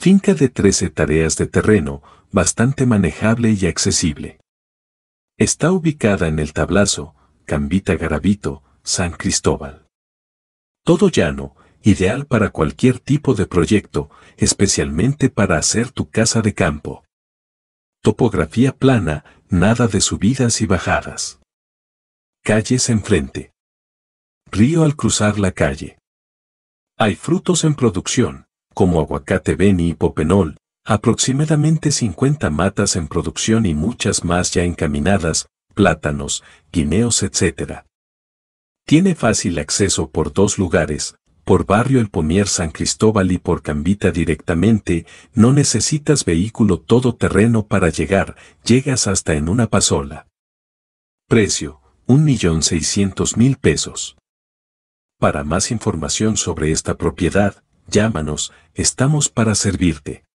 Finca de 13 tareas de terreno, bastante manejable y accesible. Está ubicada en el Tablazo, Cambita Garavito, San Cristóbal. Todo llano, ideal para cualquier tipo de proyecto, especialmente para hacer tu casa de campo. Topografía plana, nada de subidas y bajadas. Calles enfrente. Río al cruzar la calle. Hay frutos en producción, como aguacate beni y popenol, aproximadamente 50 matas en producción y muchas más ya encaminadas, plátanos, guineos, etc. Tiene fácil acceso por dos lugares, por barrio El Pomier San Cristóbal y por Cambita directamente, no necesitas vehículo todoterreno para llegar, llegas hasta en una pasola. Precio, 1.600.000 pesos. Para más información sobre esta propiedad, Llámanos, estamos para servirte.